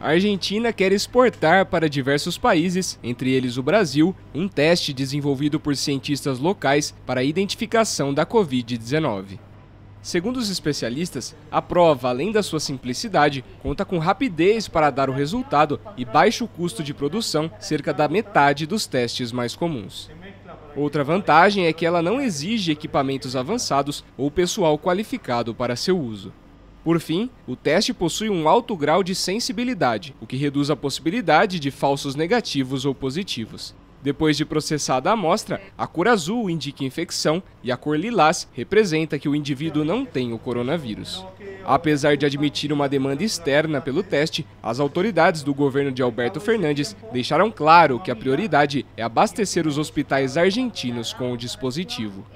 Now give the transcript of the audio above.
A Argentina quer exportar para diversos países, entre eles o Brasil, um teste desenvolvido por cientistas locais para a identificação da Covid-19. Segundo os especialistas, a prova, além da sua simplicidade, conta com rapidez para dar o resultado e baixo custo de produção, cerca da metade dos testes mais comuns. Outra vantagem é que ela não exige equipamentos avançados ou pessoal qualificado para seu uso. Por fim, o teste possui um alto grau de sensibilidade, o que reduz a possibilidade de falsos negativos ou positivos. Depois de processada a amostra, a cor azul indica infecção e a cor lilás representa que o indivíduo não tem o coronavírus. Apesar de admitir uma demanda externa pelo teste, as autoridades do governo de Alberto Fernandes deixaram claro que a prioridade é abastecer os hospitais argentinos com o dispositivo.